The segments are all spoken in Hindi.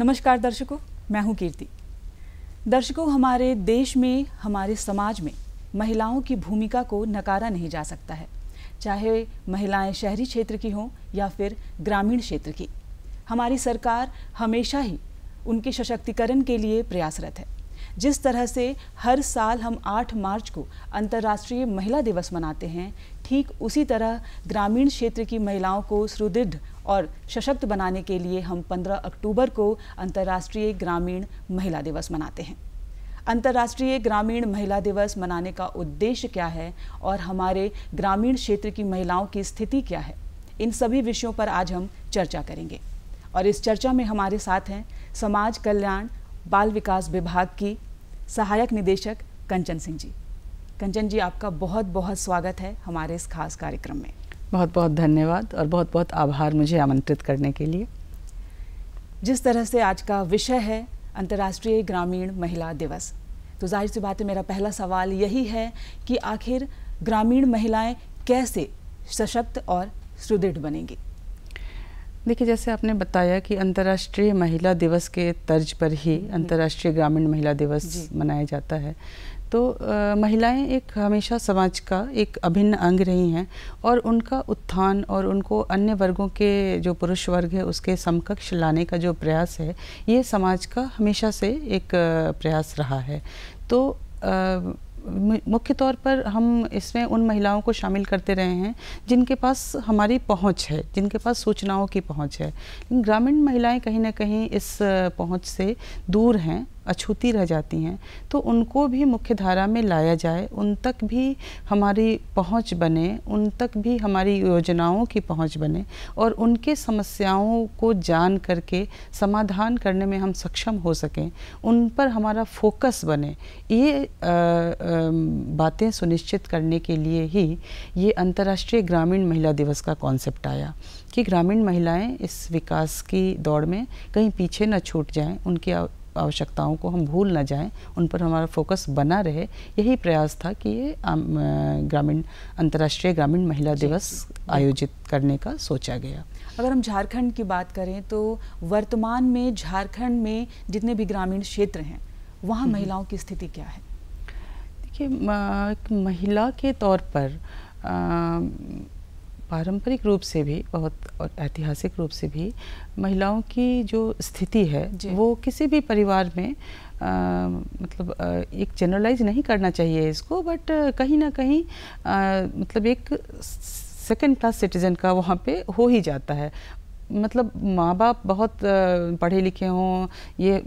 नमस्कार दर्शकों मैं हूं कीर्ति दर्शकों हमारे देश में हमारे समाज में महिलाओं की भूमिका को नकारा नहीं जा सकता है चाहे महिलाएं शहरी क्षेत्र की हों या फिर ग्रामीण क्षेत्र की हमारी सरकार हमेशा ही उनके सशक्तिकरण के लिए प्रयासरत है जिस तरह से हर साल हम 8 मार्च को अंतर्राष्ट्रीय महिला दिवस मनाते हैं ठीक उसी तरह ग्रामीण क्षेत्र की महिलाओं को सुदृढ़ और सशक्त बनाने के लिए हम 15 अक्टूबर को अंतर्राष्ट्रीय ग्रामीण महिला दिवस मनाते हैं अंतर्राष्ट्रीय ग्रामीण महिला दिवस मनाने का उद्देश्य क्या है और हमारे ग्रामीण क्षेत्र की महिलाओं की स्थिति क्या है इन सभी विषयों पर आज हम चर्चा करेंगे और इस चर्चा में हमारे साथ हैं समाज कल्याण बाल विकास विभाग की सहायक निदेशक कंचन सिंह जी कंचन जी आपका बहुत बहुत स्वागत है हमारे इस खास कार्यक्रम में बहुत बहुत धन्यवाद और बहुत बहुत आभार मुझे आमंत्रित करने के लिए जिस तरह से आज का विषय है अंतर्राष्ट्रीय ग्रामीण महिला दिवस तो जाहिर सी बात है मेरा पहला सवाल यही है कि आखिर ग्रामीण महिलाएं कैसे सशक्त और सुदृढ़ बनेंगी देखिए जैसे आपने बताया कि अंतर्राष्ट्रीय महिला दिवस के तर्ज पर ही अंतर्राष्ट्रीय ग्रामीण महिला दिवस मनाया जाता है तो आ, महिलाएं एक हमेशा समाज का एक अभिन्न अंग रही हैं और उनका उत्थान और उनको अन्य वर्गों के जो पुरुष वर्ग है उसके समकक्ष लाने का जो प्रयास है ये समाज का हमेशा से एक प्रयास रहा है तो आ, मुख्य तौर पर हम इसमें उन महिलाओं को शामिल करते रहे हैं जिनके पास हमारी पहुंच है जिनके पास सूचनाओं की पहुंच है ग्रामीण महिलाएं कहीं ना कहीं इस पहुंच से दूर हैं अछूती रह जाती हैं तो उनको भी मुख्य धारा में लाया जाए उन तक भी हमारी पहुंच बने उन तक भी हमारी योजनाओं की पहुंच बने और उनके समस्याओं को जान करके समाधान करने में हम सक्षम हो सकें उन पर हमारा फोकस बने ये बातें सुनिश्चित करने के लिए ही ये अंतर्राष्ट्रीय ग्रामीण महिला दिवस का कॉन्सेप्ट आया कि ग्रामीण महिलाएं इस विकास की दौड़ में कहीं पीछे न छूट जाएं उनकी आवश्यकताओं को हम भूल ना जाएं उन पर हमारा फोकस बना रहे यही प्रयास था कि ये ग्रामीण अंतर्राष्ट्रीय ग्रामीण महिला दिवस आयोजित करने का सोचा गया अगर हम झारखंड की बात करें तो वर्तमान में झारखंड में जितने भी ग्रामीण क्षेत्र हैं वहाँ हम्म। महिलाओं की स्थिति क्या है देखिए महिला के तौर पर आ, पारंपरिक रूप से भी बहुत और ऐतिहासिक रूप से भी महिलाओं की जो स्थिति है वो किसी भी परिवार में आ, मतलब आ, एक जनरलाइज नहीं करना चाहिए इसको बट कहीं ना कहीं आ, मतलब एक सेकेंड क्लास सिटीज़न का वहाँ पे हो ही जाता है मतलब माँ बाप बहुत पढ़े लिखे हों ये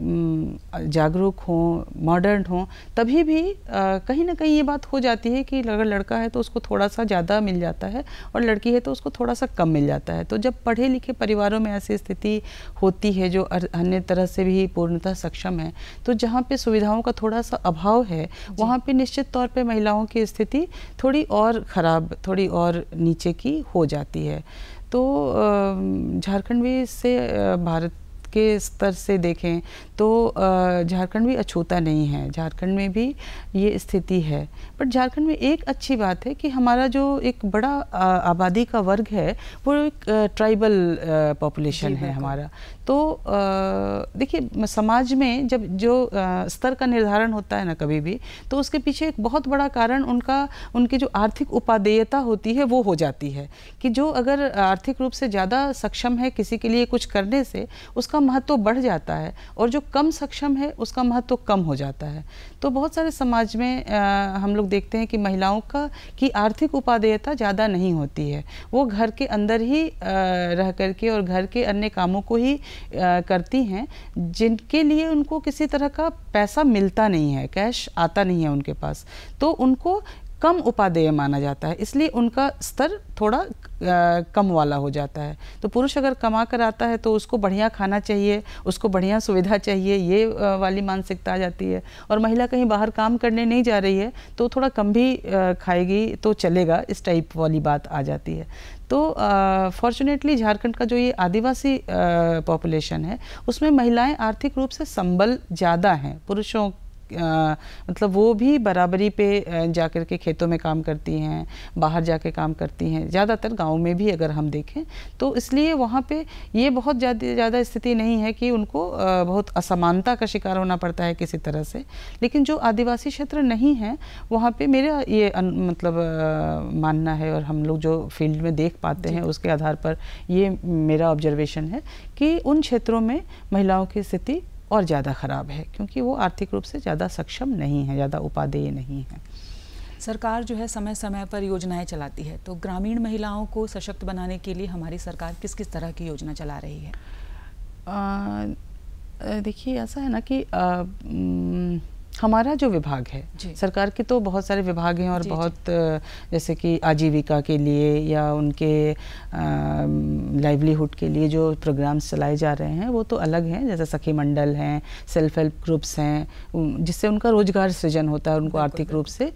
जागरूक हों मॉडर्न हों तभी भी कहीं ना कहीं ये बात हो जाती है कि अगर लड़का है तो उसको थोड़ा सा ज़्यादा मिल जाता है और लड़की है तो उसको थोड़ा सा कम मिल जाता है तो जब पढ़े लिखे परिवारों में ऐसी स्थिति होती है जो अन्य तरह से भी पूर्णतः सक्षम है तो जहाँ पर सुविधाओं का थोड़ा सा अभाव है वहाँ पर निश्चित तौर पर महिलाओं की स्थिति थोड़ी और ख़राब थोड़ी और नीचे की हो जाती है तो झारखंड भी से भारत के स्तर से देखें तो झारखंड भी अछूता नहीं है झारखंड में भी ये स्थिति है बट झारखंड में एक अच्छी बात है कि हमारा जो एक बड़ा आबादी का वर्ग है वो एक ट्राइबल पॉपुलेशन है हमारा तो देखिए समाज में जब जो स्तर का निर्धारण होता है ना कभी भी तो उसके पीछे एक बहुत बड़ा कारण उनका उनकी जो आर्थिक उपादेयता होती है वो हो जाती है कि जो अगर आर्थिक रूप से ज़्यादा सक्षम है किसी के लिए कुछ करने से उसका महत्व बढ़ जाता है और जो कम सक्षम है उसका महत्व कम हो जाता है तो बहुत सारे समाज में आ, हम लोग देखते हैं कि महिलाओं का की आर्थिक उपादेयता ज़्यादा नहीं होती है वो घर के अंदर ही आ, रह करके और घर के अन्य कामों को ही करती हैं जिनके लिए उनको किसी तरह का पैसा मिलता नहीं है कैश आता नहीं है उनके पास तो उनको कम उपादेय माना जाता है इसलिए उनका स्तर थोड़ा आ, कम वाला हो जाता है तो पुरुष अगर कमा कर आता है तो उसको बढ़िया खाना चाहिए उसको बढ़िया सुविधा चाहिए ये वाली मानसिकता आ जाती है और महिला कहीं बाहर काम करने नहीं जा रही है तो थोड़ा कम भी आ, खाएगी तो चलेगा इस टाइप वाली बात आ जाती है तो फॉर्चुनेटली झारखंड का जो ये आदिवासी पॉपुलेशन है उसमें महिलाएं आर्थिक रूप से संबल ज़्यादा हैं पुरुषों आ, मतलब वो भी बराबरी पे जाकर के खेतों में काम करती हैं बाहर जा काम करती हैं ज़्यादातर गाँव में भी अगर हम देखें तो इसलिए वहाँ पर ये बहुत ज़्यादा ज़्यादा स्थिति नहीं है कि उनको बहुत असमानता का शिकार होना पड़ता है किसी तरह से लेकिन जो आदिवासी क्षेत्र नहीं है वहाँ पर मेरा ये अन, मतलब आ, मानना है और हम लोग जो फील्ड में देख पाते हैं उसके आधार पर ये मेरा ऑब्जर्वेशन है कि उन क्षेत्रों में महिलाओं की स्थिति और ज़्यादा ख़राब है क्योंकि वो आर्थिक रूप से ज़्यादा सक्षम नहीं है ज़्यादा उपादेय नहीं है सरकार जो है समय समय पर योजनाएं चलाती है तो ग्रामीण महिलाओं को सशक्त बनाने के लिए हमारी सरकार किस किस तरह की योजना चला रही है देखिए ऐसा है ना कि आ, हमारा जो विभाग है सरकार के तो बहुत सारे विभाग हैं और जी, बहुत जी। जैसे कि आजीविका के लिए या उनके लाइवलीहुड के लिए जो प्रोग्राम्स चलाए जा रहे हैं वो तो अलग हैं जैसे सखी मंडल हैं सेल्फ हेल्प ग्रुप्स हैं जिससे उनका रोजगार सृजन होता है उनको आर्थिक रूप से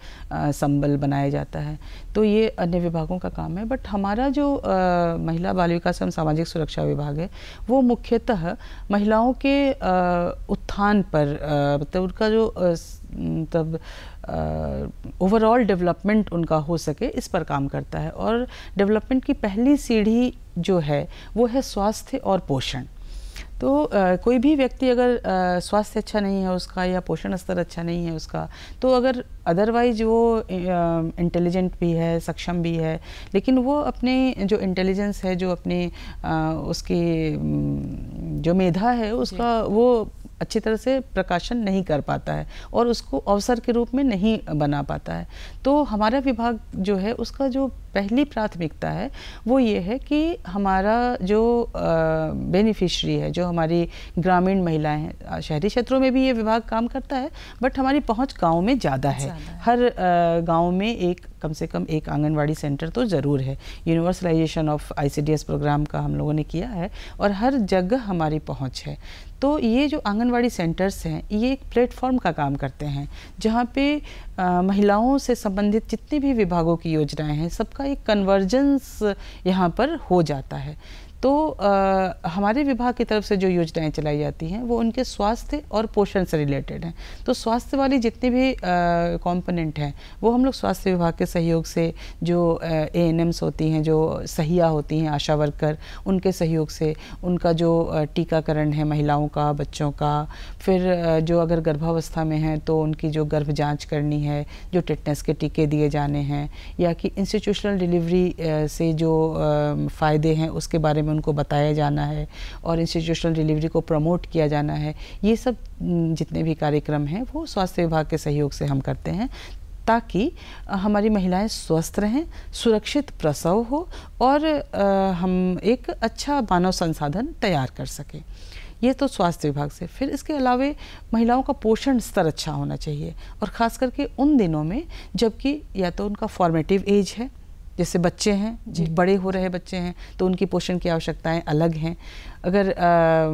संबल बनाया जाता है तो ये अन्य विभागों का काम है बट हमारा जो आ, महिला बाल विकास एवं सामाजिक सुरक्षा विभाग है वो मुख्यतः महिलाओं के आ, उत्थान पर मतलब उनका जो हम्म, तब ओवरऑल डेवलपमेंट उनका हो सके इस पर काम करता है और डेवलपमेंट की पहली सीढ़ी जो है वो है स्वास्थ्य और पोषण तो आ, कोई भी व्यक्ति अगर स्वास्थ्य अच्छा नहीं है उसका या पोषण स्तर अच्छा नहीं है उसका तो अगर अदरवाइज वो इंटेलिजेंट भी है सक्षम भी है लेकिन वो अपने जो इंटेलिजेंस है जो अपने आ, उसकी हम्म, जो मेधा है उसका वो अच्छी तरह से प्रकाशन नहीं कर पाता है और उसको अवसर के रूप में नहीं बना पाता है तो हमारा विभाग जो है उसका जो पहली प्राथमिकता है वो ये है कि हमारा जो बेनिफिशरी है जो हमारी ग्रामीण महिलाएं हैं शहरी क्षेत्रों में भी ये विभाग काम करता है बट हमारी पहुंच गांव में ज़्यादा है हर गांव में एक कम से कम एक आंगनवाड़ी सेंटर तो ज़रूर है यूनिवर्सलाइजेशन ऑफ आईसीडीएस प्रोग्राम का हम लोगों ने किया है और हर जगह हमारी पहुंच है तो ये जो आंगनवाड़ी सेंटर्स हैं ये एक प्लेटफॉर्म का काम करते हैं जहाँ पे आ, महिलाओं से संबंधित जितने भी विभागों की योजनाएं हैं सबका एक कन्वर्जेंस यहाँ पर हो जाता है तो आ, हमारे विभाग की तरफ से जो योजनाएं चलाई जाती हैं वो उनके स्वास्थ्य और पोषण से रिलेटेड हैं तो स्वास्थ्य वाली जितने भी कंपोनेंट हैं वो हम लोग स्वास्थ्य विभाग के सहयोग से जो ए एन एम्स होती हैं जो सहिया होती हैं आशा वर्कर उनके सहयोग से उनका जो टीकाकरण है महिलाओं का बच्चों का फिर जो अगर गर्भावस्था में है तो उनकी जो गर्भ जाँच करनी है जो टिटनेस के टीके दिए जाने हैं या कि इंस्टीट्यूशनल डिलीवरी से जो फ़ायदे हैं उसके बारे में उनको बताया जाना है और इंस्टीट्यूशनल डिलीवरी को प्रमोट किया जाना है ये सब हम्म, जितने भी कार्यक्रम हैं वो स्वास्थ्य विभाग के सहयोग से हम करते हैं ताकि हमारी महिलाएं स्वस्थ रहें सुरक्षित प्रसव हो और हम एक अच्छा मानव संसाधन तैयार कर सकें ये तो स्वास्थ्य विभाग से फिर इसके अलावे महिलाओं का पोषण स्तर अच्छा होना चाहिए और ख़ास करके उन दिनों में जबकि या तो उनका फॉर्मेटिव एज है जैसे बच्चे हैं बड़े हो रहे बच्चे हैं तो उनकी पोषण की आवश्यकताएं अलग हैं अगर आ,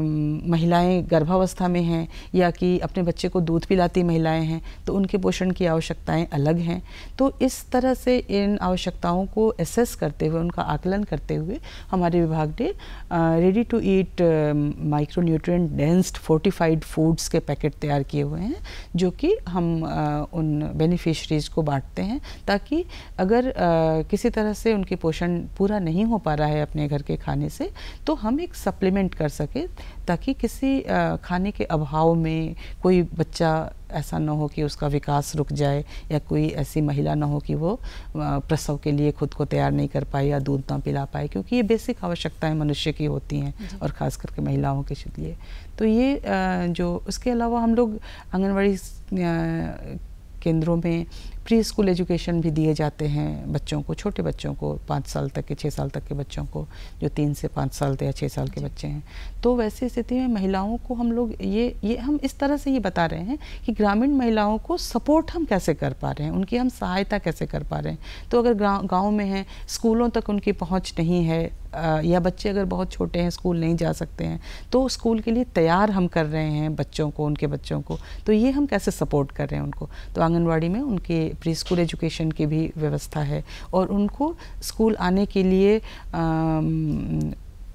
महिलाएं गर्भावस्था में हैं या कि अपने बच्चे को दूध पिलाती महिलाएं हैं तो उनके पोषण की आवश्यकताएं अलग हैं तो इस तरह से इन आवश्यकताओं को एसेस करते हुए उनका आकलन करते हुए हमारे विभाग ने ready to eat micro nutrient dense fortified foods के पैकेट तैयार किए हुए हैं जो कि हम आ, उन बेनिफिशरीज को बांटते हैं ताकि अगर आ, किसी तरह से उनकी पोषण पूरा नहीं हो पा रहा है अपने घर के खाने से तो हम एक सप्लीमेंट कर सकें ताकि किसी खाने के अभाव में कोई बच्चा ऐसा ना हो कि उसका विकास रुक जाए या कोई ऐसी महिला ना हो कि वो प्रसव के लिए खुद को तैयार नहीं कर पाए या दूध ना पिला पाए क्योंकि ये बेसिक आवश्यकताएं मनुष्य की होती हैं और ख़ास करके महिलाओं के लिए तो ये जो उसके अलावा हम लोग आंगनबाड़ी केंद्रों में प्री स्कूल एजुकेशन भी दिए जाते हैं बच्चों को छोटे बच्चों को पाँच साल तक के छः साल तक के बच्चों को जो तीन से पाँच साल या छः साल के बच्चे हैं तो वैसी स्थिति में महिलाओं को हम लोग ये ये हम इस तरह से ये बता रहे हैं कि ग्रामीण महिलाओं को सपोर्ट हम कैसे कर पा रहे हैं उनकी हम सहायता कैसे कर पा रहे हैं तो अगर गाँव में हैं स्कूलों तक उनकी पहुँच नहीं है या बच्चे अगर बहुत छोटे हैं स्कूल नहीं जा सकते हैं तो स्कूल के लिए तैयार हम कर रहे हैं बच्चों को उनके बच्चों को तो ये हम कैसे सपोर्ट कर रहे हैं उनको तो आंगनबाड़ी में उनके प्री स्कूल एजुकेशन की भी व्यवस्था है और उनको स्कूल आने के लिए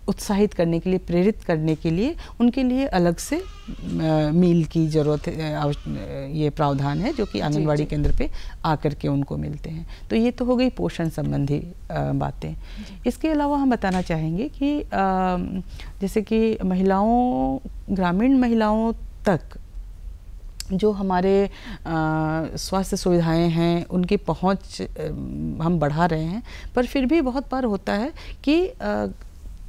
उत्साहित करने के लिए प्रेरित करने के लिए उनके लिए अलग से मील की ज़रूरत ये प्रावधान है जो कि आंगनबाड़ी केंद्र पे आकर के उनको मिलते हैं तो ये तो हो गई पोषण संबंधी बातें इसके अलावा हम बताना चाहेंगे कि जैसे कि महिलाओं ग्रामीण महिलाओं तक जो हमारे स्वास्थ्य सुविधाएं हैं उनकी पहुंच हम बढ़ा रहे हैं पर फिर भी बहुत बार होता है कि आ,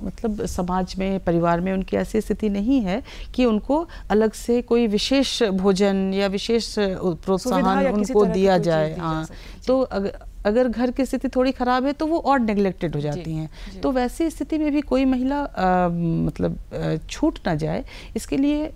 मतलब समाज में परिवार में उनकी ऐसी स्थिति नहीं है कि उनको अलग से कोई विशेष भोजन या विशेष प्रोत्साहन उनको दिया जाए हाँ तो अग, अगर घर की स्थिति थोड़ी ख़राब है तो वो और नेग्लेक्टेड हो जाती हैं तो वैसी स्थिति में भी कोई महिला आ, मतलब छूट ना जाए इसके लिए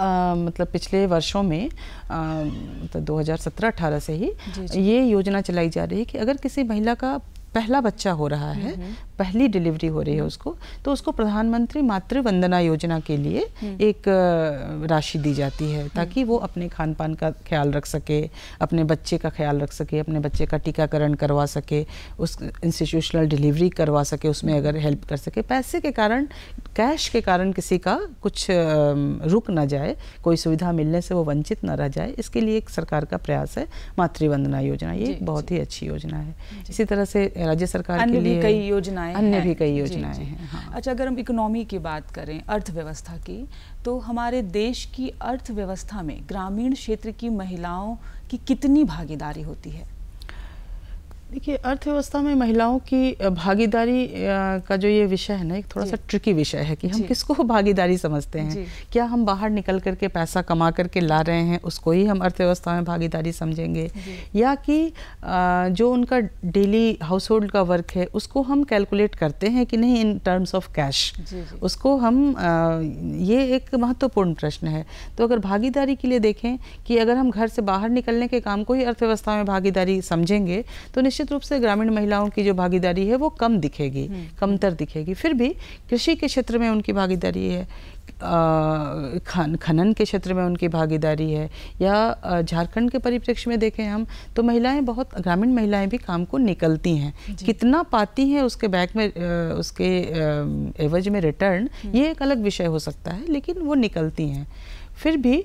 आ, मतलब पिछले वर्षों में मतलब 2017-18 से ही जी जी। ये योजना चलाई जा रही है कि अगर किसी महिला का पहला बच्चा हो रहा है हम्म, हम्म। पहली डिलीवरी हो रही है उसको तो उसको प्रधानमंत्री मातृ वंदना योजना के लिए हम्म। एक राशि दी जाती है ताकि हम्म। वो अपने खान पान का ख्याल रख सके अपने बच्चे का ख्याल रख सके अपने बच्चे का टीकाकरण करवा सके उस इंस्टीट्यूशनल डिलीवरी करवा सके उसमें हम्म। अगर हेल्प कर सके पैसे के कारण कैश के कारण किसी का कुछ रुक ना जाए कोई सुविधा मिलने से वो वंचित ना रह जाए इसके लिए एक सरकार का प्रयास है मातृवंदना योजना ये बहुत ही अच्छी योजना है इसी तरह से राज्य सरकार के लिए कई योजना योजनाएं अन्य भी कई योजनाएं हैं हाँ। अच्छा अगर हम इकोनॉमी की बात करें अर्थव्यवस्था की तो हमारे देश की अर्थव्यवस्था में ग्रामीण क्षेत्र की महिलाओं की कितनी भागीदारी होती है देखिए अर्थव्यवस्था में महिलाओं की भागीदारी का जो ये विषय है ना एक थोड़ा सा ट्रिकी विषय है कि हम किसको भागीदारी समझते हैं क्या हम बाहर निकल करके पैसा कमा करके ला रहे हैं उसको ही हम अर्थव्यवस्था में भागीदारी समझेंगे या कि जो उनका डेली हाउस होल्ड का वर्क है उसको हम कैलकुलेट करते हैं कि नहीं इन टर्म्स ऑफ कैश उसको हम ये एक महत्वपूर्ण प्रश्न है तो अगर भागीदारी के लिए देखें कि अगर हम घर से बाहर निकलने के काम को ही अर्थव्यवस्था में भागीदारी समझेंगे तो निश्चित निश्चित रूप से ग्रामीण महिलाओं की जो भागीदारी है वो कम दिखेगी हम्म। कमतर दिखेगी फिर भी कृषि के क्षेत्र में उनकी भागीदारी है खन खनन के क्षेत्र में उनकी भागीदारी है या झारखंड के परिप्रेक्ष्य में देखें हम तो महिलाएं बहुत ग्रामीण महिलाएं भी काम को निकलती हैं कितना पाती हैं उसके बैक में उसके एवज में रिटर्न हम्म। ये एक अलग विषय हो सकता है लेकिन वो निकलती हैं फिर भी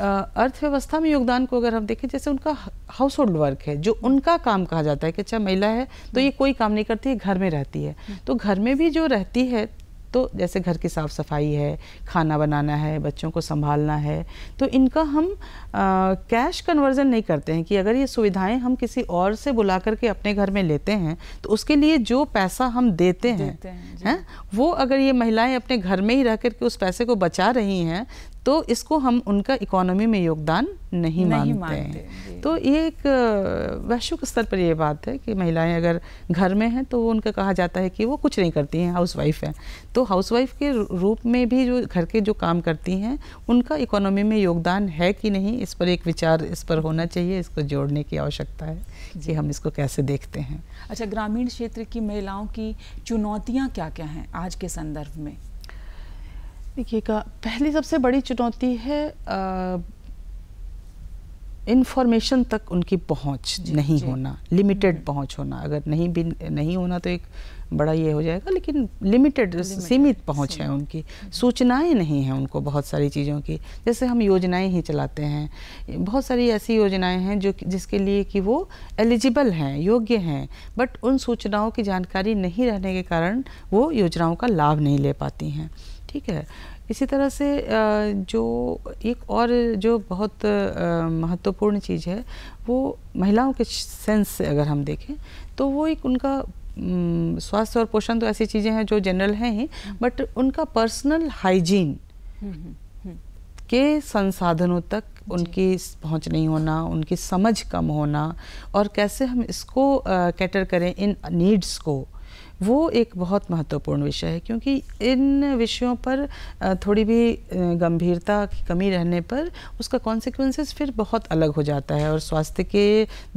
अर्थव्यवस्था में योगदान को अगर हम देखें जैसे उनका हाउस होल्ड वर्क है जो उनका काम कहा जाता है कि अच्छा महिला है तो ये कोई काम नहीं करती है घर में रहती है हम्म। तो घर में भी जो रहती है तो जैसे घर की साफ़ सफाई है खाना बनाना है बच्चों को संभालना है तो इनका हम आ, कैश कन्वर्जन नहीं करते हैं कि अगर ये सुविधाएं हम किसी और से बुला करके अपने घर में लेते हैं तो उसके लिए जो पैसा हम देते हैं, देते हैं, है? वो अगर ये महिलाएं अपने घर में ही रह करके उस पैसे को बचा रही हैं तो इसको हम उनका इकोनॉमी में योगदान नहीं, नहीं मानते, मानते। तो ये एक वैश्विक स्तर पर ये बात है कि महिलाएं अगर घर में हैं तो उनका कहा जाता है कि वो कुछ नहीं करती हैं हाउसवाइफ हैं तो हाउसवाइफ के रूप में भी जो घर के जो काम करती हैं उनका इकोनॉमी में योगदान है कि नहीं इस पर एक विचार इस पर होना चाहिए इसको जोड़ने की आवश्यकता है कि हम इसको कैसे देखते हैं अच्छा ग्रामीण क्षेत्र की महिलाओं की चुनौतियाँ क्या क्या हैं आज के संदर्भ में देखिएगा पहली सबसे बड़ी चुनौती है आ, इन्फॉर्मेशन तक उनकी पहुंच जी, नहीं जी, होना लिमिटेड हम्म। पहुंच होना अगर नहीं भी नहीं होना तो एक बड़ा ये हो जाएगा लेकिन लिमिटेड सीमित पहुंच है उनकी हम्म। सूचनाएं नहीं हैं उनको बहुत सारी चीज़ों की जैसे हम योजनाएं ही चलाते हैं बहुत सारी ऐसी योजनाएं हैं जो जिसके लिए कि वो एलिजिबल हैं योग्य हैं बट उन सूचनाओं की जानकारी नहीं रहने के कारण वो योजनाओं का लाभ नहीं ले पाती हैं ठीक है इसी तरह से जो एक और जो बहुत महत्वपूर्ण चीज़ है वो महिलाओं के सेंस से अगर हम देखें तो वो एक उनका स्वास्थ्य और पोषण तो ऐसी चीज़ें हैं जो जनरल हैं ही हम्म। बट उनका पर्सनल हाइजीन हम्म, हम्म, के संसाधनों तक उनकी पहुंच नहीं होना उनकी समझ कम होना और कैसे हम इसको कैटर करें इन नीड्स को वो एक बहुत महत्वपूर्ण विषय है क्योंकि इन विषयों पर थोड़ी भी गंभीरता की कमी रहने पर उसका कॉन्सिक्वेंसेस फिर बहुत अलग हो जाता है और स्वास्थ्य के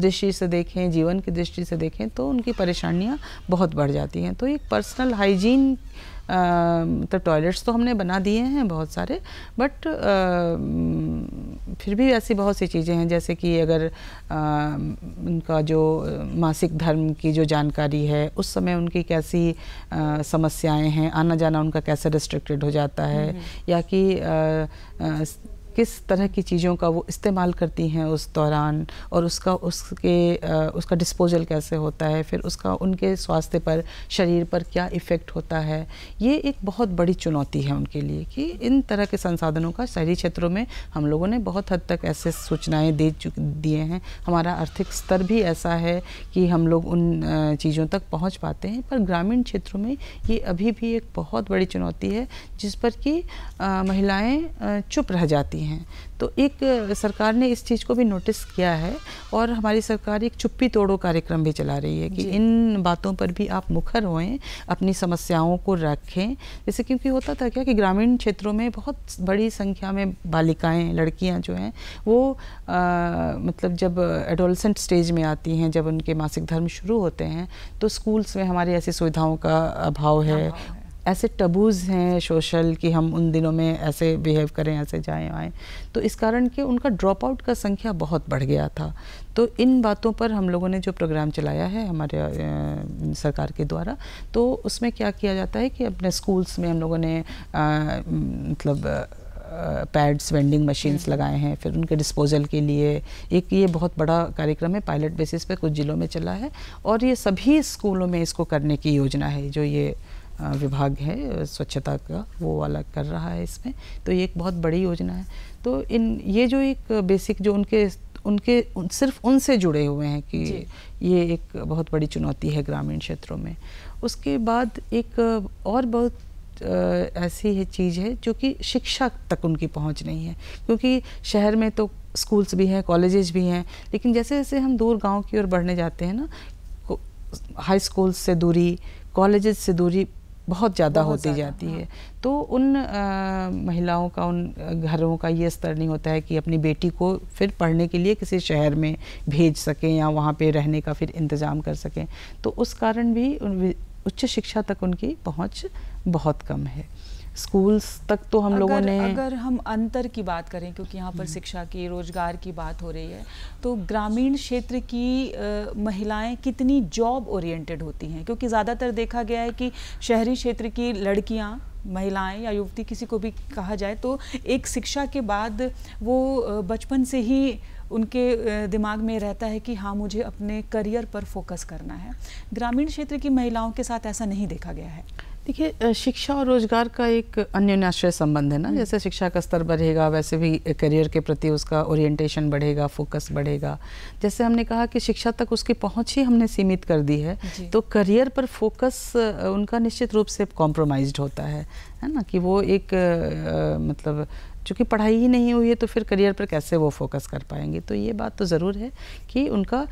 दृष्टि से देखें जीवन की दृष्टि से देखें तो उनकी परेशानियाँ बहुत बढ़ जाती हैं तो एक पर्सनल हाइजीन तो टॉयलेट्स तो हमने बना दिए हैं बहुत सारे बट फिर भी ऐसी बहुत सी चीज़ें हैं जैसे कि अगर आ, उनका जो मासिक धर्म की जो जानकारी है उस समय उनकी कैसी आ, समस्याएं हैं आना जाना उनका कैसे रिस्ट्रिक्टेड हो जाता है हम्म। या कि किस तरह की चीज़ों का वो इस्तेमाल करती हैं उस दौरान और उसका उसके उसका डिस्पोजल कैसे होता है फिर उसका उनके स्वास्थ्य पर शरीर पर क्या इफ़ेक्ट होता है ये एक बहुत बड़ी चुनौती है उनके लिए कि इन तरह के संसाधनों का शहरी क्षेत्रों में हम लोगों ने बहुत हद तक ऐसे सूचनाएँ दे दिए हैं हमारा आर्थिक स्तर भी ऐसा है कि हम लोग उन चीज़ों तक पहुँच पाते हैं पर ग्रामीण क्षेत्रों में ये अभी भी एक बहुत बड़ी चुनौती है जिस पर कि महिलाएँ चुप रह जाती हैं हैं तो एक सरकार ने इस चीज़ को भी नोटिस किया है और हमारी सरकार एक चुप्पी तोड़ो कार्यक्रम भी चला रही है कि इन बातों पर भी आप मुखर होएं अपनी समस्याओं को रखें जैसे क्योंकि होता था क्या कि ग्रामीण क्षेत्रों में बहुत बड़ी संख्या में बालिकाएं लड़कियां जो हैं वो आ, मतलब जब एडोलसेंट स्टेज में आती हैं जब उनके मासिक धर्म शुरू होते हैं तो स्कूल्स में हमारी ऐसी सुविधाओं का अभाव है ऐसे टबूज़ हैं सोशल कि हम उन दिनों में ऐसे बिहेव करें ऐसे जाएं आएँ तो इस कारण कि उनका ड्रॉप आउट का संख्या बहुत बढ़ गया था तो इन बातों पर हम लोगों ने जो प्रोग्राम चलाया है हमारे सरकार के द्वारा तो उसमें क्या किया जाता है कि अपने स्कूल्स में हम लोगों ने मतलब पैड्स वेंडिंग मशीन्स लगाए हैं फिर उनके डिस्पोजल के लिए एक ये बहुत बड़ा कार्यक्रम है पायलट बेसिस पे कुछ ज़िलों में चला है और ये सभी स्कूलों में इसको करने की योजना है जो ये विभाग है स्वच्छता का वो वाला कर रहा है इसमें तो ये एक बहुत बड़ी योजना है तो इन ये जो एक बेसिक जो उनके उनके उन, सिर्फ उनसे जुड़े हुए हैं कि ये एक बहुत बड़ी चुनौती है ग्रामीण क्षेत्रों में उसके बाद एक और बहुत ऐसी है चीज़ है जो कि शिक्षा तक उनकी पहुंच नहीं है क्योंकि शहर में तो स्कूल्स भी हैं कॉलेजेस भी हैं लेकिन जैसे जैसे हम दूर गांव की ओर बढ़ने जाते हैं ना हाई स्कूल से दूरी कॉलेजेस से दूरी बहुत ज़्यादा होती जाती हाँ। है तो उन आ, महिलाओं का उन घरों का ये स्तर नहीं होता है कि अपनी बेटी को फिर पढ़ने के लिए किसी शहर में भेज सकें या वहाँ पे रहने का फिर इंतज़ाम कर सकें तो उस कारण भी उच्च शिक्षा तक उनकी पहुँच बहुत कम है स्कूल्स तक तो हम लोगों ने अगर हम अंतर की बात करें क्योंकि यहाँ पर हम्म। शिक्षा की रोजगार की बात हो रही है तो ग्रामीण क्षेत्र की आ, महिलाएं कितनी जॉब ओरिएंटेड होती हैं क्योंकि ज़्यादातर देखा गया है कि शहरी क्षेत्र की लड़कियाँ महिलाएं या युवती किसी को भी कहा जाए तो एक शिक्षा के बाद वो बचपन से ही उनके दिमाग में रहता है कि हाँ मुझे अपने करियर पर फोकस करना है ग्रामीण क्षेत्र की महिलाओं के साथ ऐसा नहीं देखा गया है देखिए शिक्षा और रोजगार का एक अन्योन्याश्रय संबंध है ना हम्म। जैसे शिक्षा का स्तर बढ़ेगा वैसे भी करियर के प्रति उसका ओरिएंटेशन बढ़ेगा फोकस बढ़ेगा जैसे हमने कहा कि शिक्षा तक उसकी पहुंच ही हमने सीमित कर दी है तो करियर पर फोकस उनका निश्चित रूप से कॉम्प्रोमाइज होता है है ना कि वो एक आ, मतलब चूँकि पढ़ाई ही नहीं हुई है तो फिर करियर पर कैसे वो फोकस कर पाएंगे तो ये बात तो ज़रूर है कि उनका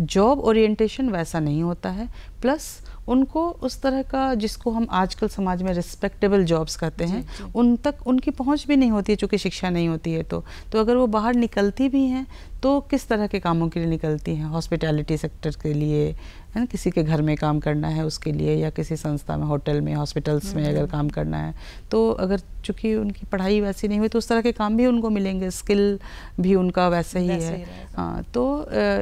जॉब ओरिएंटेशन वैसा नहीं होता है प्लस उनको उस तरह का जिसको हम आजकल समाज में रिस्पेक्टेबल जॉब्स कहते हैं उन तक उनकी पहुंच भी नहीं होती है चूँकि शिक्षा नहीं होती है तो तो अगर वो बाहर निकलती भी हैं तो किस तरह के कामों के लिए निकलती हैं हॉस्पिटैलिटी सेक्टर के लिए है ना किसी के घर में काम करना है उसके लिए या किसी संस्था में होटल में हॉस्पिटल्स में हम्म, अगर हम्म। काम करना है तो अगर चूँकि उनकी पढ़ाई वैसी नहीं हुई तो उस तरह के काम भी उनको मिलेंगे स्किल भी उनका वैसे ही है हाँ तो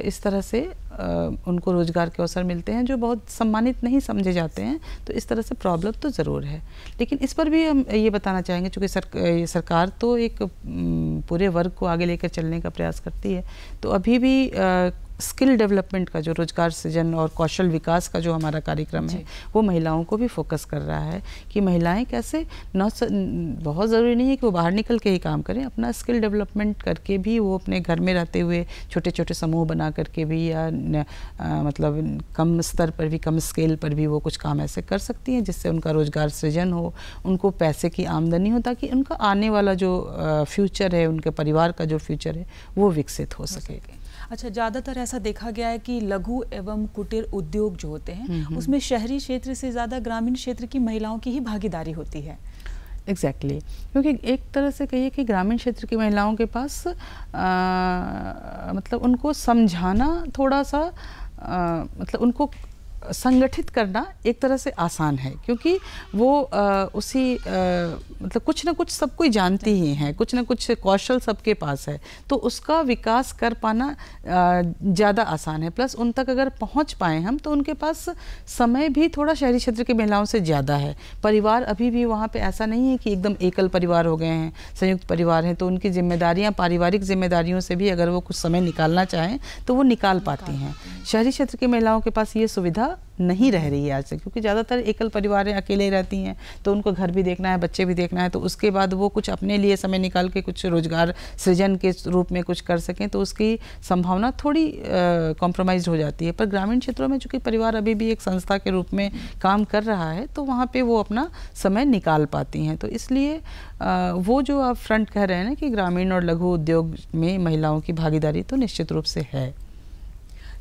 इस तरह से उनको रोज़गार के अवसर मिलते हैं जो बहुत सम्मानित नहीं समझे जाते हैं तो इस तरह से प्रॉब्लम तो ज़रूर है लेकिन इस पर भी हम ये बताना चाहेंगे चूँकि सर, सरकार तो एक पूरे वर्ग को आगे लेकर चलने का प्रयास करती है तो अभी भी स्किल डेवलपमेंट का जो रोजगार सृजन और कौशल विकास का जो हमारा कार्यक्रम है वो महिलाओं को भी फोकस कर रहा है कि महिलाएं कैसे न बहुत ज़रूरी नहीं है कि वो बाहर निकल के ही काम करें अपना स्किल डेवलपमेंट करके भी वो अपने घर में रहते हुए छोटे छोटे समूह बना करके भी या न, आ, मतलब कम स्तर पर भी कम स्केल पर भी वो कुछ काम ऐसे कर सकती हैं जिससे उनका रोजगार सृजन हो उनको पैसे की आमदनी हो ताकि उनका आने वाला जो फ्यूचर है उनके परिवार का जो फ्यूचर है वो विकसित हो सके अच्छा ज़्यादातर ऐसा देखा गया है कि लघु एवं कुटीर उद्योग जो होते हैं हम्म, हम्म। उसमें शहरी क्षेत्र से ज़्यादा ग्रामीण क्षेत्र की महिलाओं की ही भागीदारी होती है एग्जैक्टली exactly. क्योंकि एक तरह से कहिए कि ग्रामीण क्षेत्र की महिलाओं के पास आ, मतलब उनको समझाना थोड़ा सा आ, मतलब उनको संगठित करना एक तरह से आसान है क्योंकि वो आ, उसी आ, मतलब कुछ ना कुछ सब कोई जानती ही है कुछ ना कुछ कौशल सबके पास है तो उसका विकास कर पाना ज़्यादा आसान है प्लस उन तक अगर पहुंच पाए हम तो उनके पास समय भी थोड़ा शहरी क्षेत्र की महिलाओं से ज़्यादा है परिवार अभी भी वहाँ पर ऐसा नहीं है कि एकदम एकल परिवार हो गए हैं संयुक्त परिवार हैं तो उनकी जिम्मेदारियाँ पारिवारिक जिम्मेदारियों से भी अगर वो कुछ समय निकालना चाहें तो वो निकाल पाती हैं शहरी क्षेत्र की महिलाओं के पास ये सुविधा नहीं रह रही है आज तक क्योंकि ज़्यादातर एकल परिवारें अकेले ही रहती हैं तो उनको घर भी देखना है बच्चे भी देखना है तो उसके बाद वो कुछ अपने लिए समय निकाल के कुछ रोजगार सृजन के रूप में कुछ कर सकें तो उसकी संभावना थोड़ी कॉम्प्रोमाइज हो जाती है पर ग्रामीण क्षेत्रों में चूँकि परिवार अभी भी एक संस्था के रूप में काम कर रहा है तो वहाँ पर वो अपना समय निकाल पाती हैं तो इसलिए आ, वो जो आप फ्रंट कह रहे हैं ना कि ग्रामीण और लघु उद्योग में महिलाओं की भागीदारी तो निश्चित रूप से है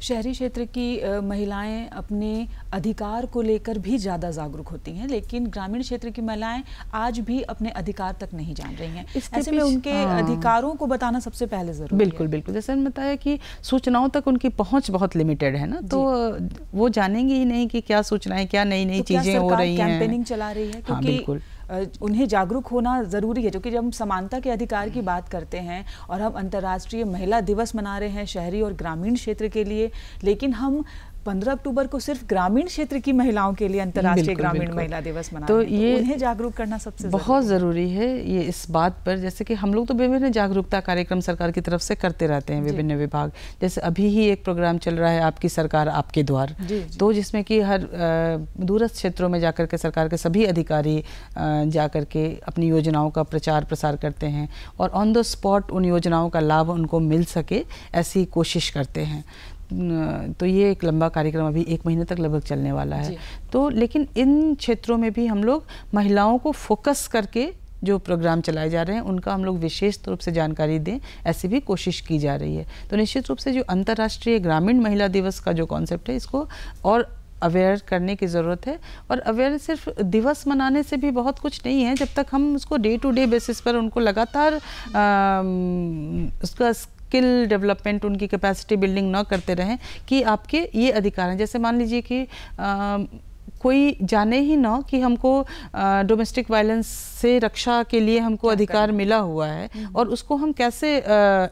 शहरी क्षेत्र की महिलाएं अपने अधिकार को लेकर भी ज़्यादा जागरूक होती हैं लेकिन ग्रामीण क्षेत्र की महिलाएं आज भी अपने अधिकार तक नहीं जान रही हैं ऐसे में उनके हाँ। अधिकारों को बताना सबसे पहले जरूर बिल्कुल बिल्कुल जैसे हमने बताया कि सूचनाओं तक उनकी पहुंच बहुत लिमिटेड है ना तो वो जानेंगे ही नहीं कि क्या सूचनाएं क्या नई नई तो चीज़ें हो रही हैं कैंपेनिंग चला रही है हाँ, क्योंकि उन्हें जागरूक होना ज़रूरी है क्योंकि जब हम समानता के अधिकार की बात करते हैं और हम अंतर्राष्ट्रीय महिला दिवस मना रहे हैं शहरी और ग्रामीण क्षेत्र के लिए लेकिन हम पंद्रह अक्टूबर को सिर्फ ग्रामीण क्षेत्र की महिलाओं के लिए अंतर्राष्ट्रीय ग्रामीण महिला दिवस मना तो, तो ये उन्हें जागरूक करना सबसे बहुत ज़रूरी है ये इस बात पर जैसे कि हम लोग तो विभिन्न जागरूकता कार्यक्रम सरकार की तरफ से करते रहते हैं विभिन्न विभाग जैसे अभी ही एक प्रोग्राम चल रहा है आपकी सरकार आपके द्वार तो जिसमें कि हर दूरस्थ क्षेत्रों में जाकर के सरकार के सभी अधिकारी जाकर के अपनी योजनाओं का प्रचार प्रसार करते हैं और ऑन द स्पॉट उन योजनाओं का लाभ उनको मिल सके ऐसी कोशिश करते हैं तो ये एक लंबा कार्यक्रम अभी एक महीने तक लगभग चलने वाला है तो लेकिन इन क्षेत्रों में भी हम लोग महिलाओं को फोकस करके जो प्रोग्राम चलाए जा रहे हैं उनका हम लोग विशेष रूप से जानकारी दें ऐसी भी कोशिश की जा रही है तो निश्चित रूप से जो अंतर्राष्ट्रीय ग्रामीण महिला दिवस का जो कॉन्सेप्ट है इसको और अवेयर करने की ज़रूरत है और अवेयर सिर्फ दिवस मनाने से भी बहुत कुछ नहीं है जब तक हम उसको डे टू डे बेसिस पर उनको लगातार आ, उसका स्किल डेवलपमेंट उनकी कैपेसिटी बिल्डिंग ना करते रहें कि आपके ये अधिकार हैं जैसे मान लीजिए कि आ, कोई जाने ही ना कि हमको डोमेस्टिक वायलेंस से रक्षा के लिए हमको अधिकार मिला हुआ है हम्म, हम्म। और उसको हम कैसे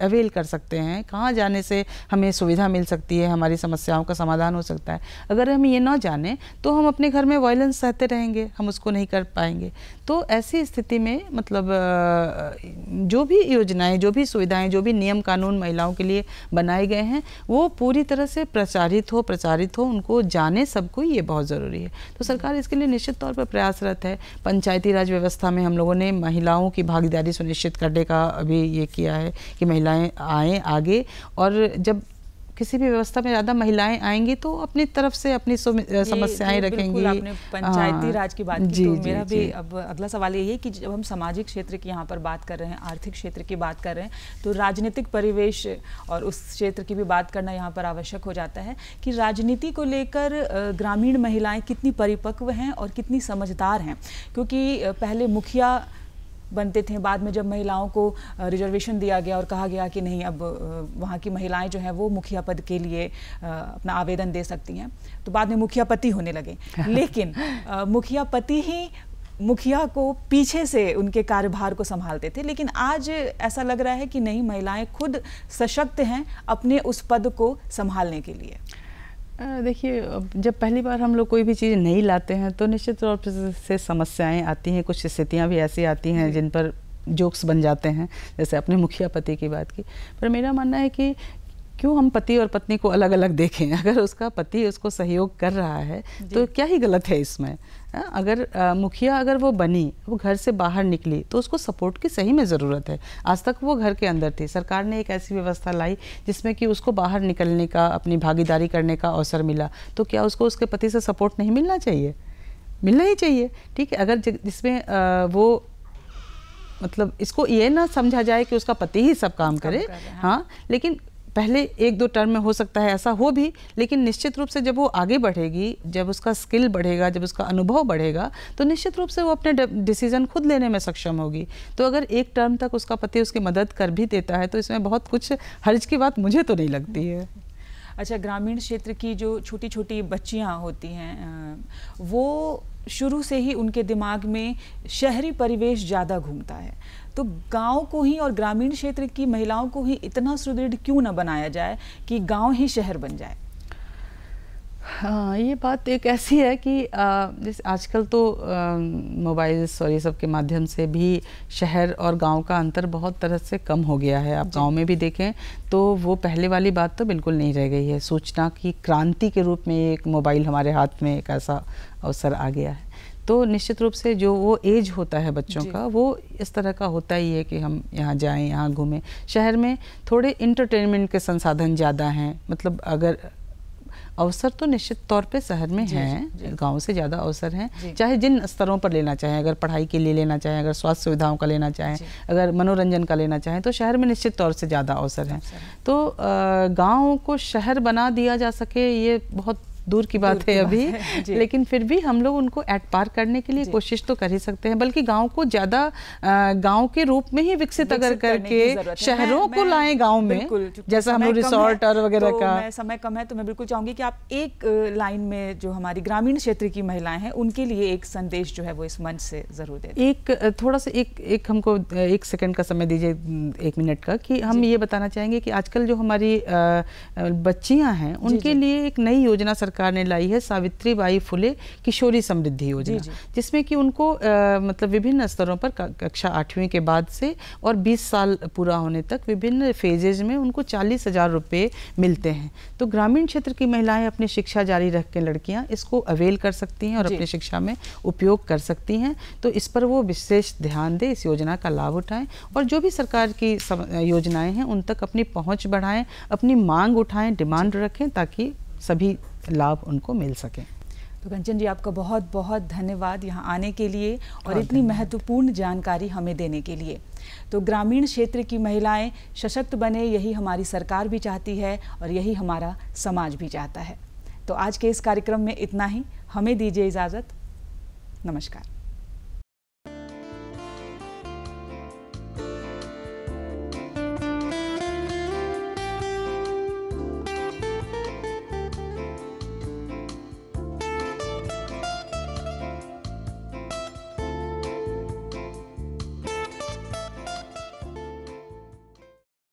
अवेल कर सकते हैं कहाँ जाने से हमें सुविधा मिल सकती है हमारी समस्याओं का समाधान हो सकता है अगर हम ये ना जाने तो हम अपने घर में वायलेंस सहते रहेंगे हम उसको नहीं कर पाएंगे तो ऐसी स्थिति में मतलब जो भी योजनाएं जो भी सुविधाएं जो भी नियम कानून महिलाओं के लिए बनाए गए हैं वो पूरी तरह से प्रचारित हो प्रचारित हो उनको जाने सबको ये बहुत ज़रूरी है तो सरकार इसके लिए निश्चित तौर पर प्रयासरत है पंचायती राज व्यवस्था में हम लोगों ने महिलाओं की भागीदारी सुनिश्चित करने का अभी ये किया है कि महिलाएं आएं आगे और जब किसी भी व्यवस्था में ज़्यादा महिलाएं आएंगी तो अपनी तरफ से अपनी समस्याएं रखेंगी पंचायती हाँ। राज की बात की तो मेरा भी अब अगला सवाल यही है कि जब हम सामाजिक क्षेत्र की यहाँ पर बात कर रहे हैं आर्थिक क्षेत्र की बात कर रहे हैं तो राजनीतिक परिवेश और उस क्षेत्र की भी बात करना यहाँ पर आवश्यक हो जाता है कि राजनीति को लेकर ग्रामीण महिलाएं कितनी परिपक्व हैं और कितनी समझदार हैं क्योंकि पहले मुखिया बनते थे बाद में जब महिलाओं को रिजर्वेशन दिया गया और कहा गया कि नहीं अब वहाँ की महिलाएं जो हैं वो मुखिया पद के लिए अपना आवेदन दे सकती हैं तो बाद में मुखिया पति होने लगे लेकिन मुखिया पति ही मुखिया को पीछे से उनके कार्यभार को संभालते थे लेकिन आज ऐसा लग रहा है कि नहीं महिलाएं खुद सशक्त हैं अपने उस पद को संभालने के लिए देखिए जब पहली बार हम लोग कोई भी चीज़ नहीं लाते हैं तो निश्चित तौर पर से समस्याएं आती हैं कुछ स्थितियां भी ऐसी आती हैं जिन पर जोक्स बन जाते हैं जैसे अपने मुखिया पति की बात की पर मेरा मानना है कि क्यों हम पति और पत्नी को अलग अलग देखें अगर उसका पति उसको सहयोग कर रहा है तो क्या ही गलत है इसमें अगर मुखिया अगर वो बनी वो घर से बाहर निकली तो उसको सपोर्ट की सही में ज़रूरत है आज तक वो घर के अंदर थी सरकार ने एक ऐसी व्यवस्था लाई जिसमें कि उसको बाहर निकलने का अपनी भागीदारी करने का अवसर मिला तो क्या उसको उसके पति से सपोर्ट नहीं मिलना चाहिए मिलना ही चाहिए ठीक है अगर जिसमें वो मतलब इसको ये ना समझा जाए कि उसका पति ही सब काम करे हाँ लेकिन पहले एक दो टर्म में हो सकता है ऐसा हो भी लेकिन निश्चित रूप से जब वो आगे बढ़ेगी जब उसका स्किल बढ़ेगा जब उसका अनुभव बढ़ेगा तो निश्चित रूप से वो अपने डिसीजन खुद लेने में सक्षम होगी तो अगर एक टर्म तक उसका पति उसकी मदद कर भी देता है तो इसमें बहुत कुछ हर्ज की बात मुझे तो नहीं लगती है अच्छा ग्रामीण क्षेत्र की जो छोटी छोटी बच्चियाँ होती हैं वो शुरू से ही उनके दिमाग में शहरी परिवेश ज़्यादा घूमता है तो गांव को ही और ग्रामीण क्षेत्र की महिलाओं को ही इतना सुदृढ़ क्यों ना बनाया जाए कि गांव ही शहर बन जाए हाँ ये बात एक ऐसी है कि जैसे आजकल तो मोबाइल्स और ये सब के माध्यम से भी शहर और गांव का अंतर बहुत तरह से कम हो गया है आप गांव में भी देखें तो वो पहले वाली बात तो बिल्कुल नहीं रह गई है सूचना की क्रांति के रूप में एक मोबाइल हमारे हाथ में एक ऐसा अवसर आ गया है तो निश्चित रूप से जो वो एज होता है बच्चों का वो इस तरह का होता ही है कि हम यहाँ जाएं यहाँ घूमें शहर में थोड़े इंटरटेनमेंट के संसाधन ज़्यादा हैं मतलब अगर अवसर तो निश्चित तौर पे शहर में हैं गांव से ज़्यादा अवसर हैं चाहे जिन स्तरों पर लेना चाहें अगर पढ़ाई के लिए लेना चाहें अगर स्वास्थ्य सुविधाओं का लेना चाहें अगर मनोरंजन का लेना चाहें तो शहर में निश्चित तौर से ज़्यादा अवसर हैं तो गाँव को शहर बना दिया जा सके ये बहुत दूर की बात दूर है की अभी बात है, लेकिन फिर भी हम लोग उनको एट पार करने के लिए कोशिश तो कर ही सकते हैं बल्कि गांव को ज़्यादा गांव के रूप में ही विकसित अगर करके शहरों को लाए गांव में जैसा हम लोग रिसोर्ट और वगैरह तो का समय कम है तो मैं बिल्कुल चाहूंगी कि आप एक लाइन में जो हमारी ग्रामीण क्षेत्र की महिलाएं हैं उनके लिए एक संदेश जो है वो इस मंच से ज़रूर दे एक थोड़ा सा एक एक हमको एक सेकेंड का समय दीजिए एक मिनट का कि हम ये बताना चाहेंगे कि आजकल जो हमारी बच्चियां हैं उनके लिए एक नई योजना सरकार सरकार ने लाई है सावित्री बाई फुले किशोरी समृद्धि योजना जिसमें कि उनको आ, मतलब विभिन्न स्तरों पर कक्षा आठवीं के बाद से और 20 साल पूरा होने तक विभिन्न फेजेज में उनको चालीस हज़ार रुपये मिलते हैं तो ग्रामीण क्षेत्र की महिलाएं अपनी शिक्षा जारी रख के लड़कियाँ इसको अवेल कर सकती हैं और अपनी शिक्षा में उपयोग कर सकती हैं तो इस पर वो विशेष ध्यान दें इस योजना का लाभ उठाएं और जो भी सरकार की योजनाएं हैं उन तक अपनी पहुंच बढ़ाएं अपनी मांग उठाएं डिमांड रखें ताकि सभी लाभ उनको मिल सके तो कंचन जी आपका बहुत बहुत धन्यवाद यहाँ आने के लिए और इतनी महत्वपूर्ण जानकारी हमें देने के लिए तो ग्रामीण क्षेत्र की महिलाएं सशक्त बने यही हमारी सरकार भी चाहती है और यही हमारा समाज भी चाहता है तो आज के इस कार्यक्रम में इतना ही हमें दीजिए इजाज़त नमस्कार